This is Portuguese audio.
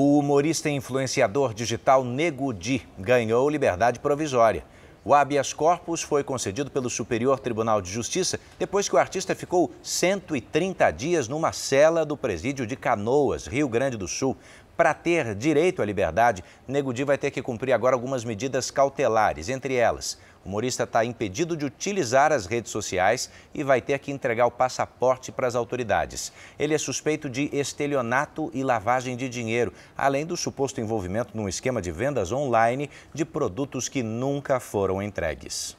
O humorista e influenciador digital Nego Di ganhou liberdade provisória. O habeas corpus foi concedido pelo Superior Tribunal de Justiça depois que o artista ficou 130 dias numa cela do presídio de Canoas, Rio Grande do Sul. Para ter direito à liberdade, Nego Di vai ter que cumprir agora algumas medidas cautelares, entre elas o humorista está impedido de utilizar as redes sociais e vai ter que entregar o passaporte para as autoridades. Ele é suspeito de estelionato e lavagem de dinheiro, além do suposto envolvimento num esquema de vendas online de produtos que nunca foram entregues.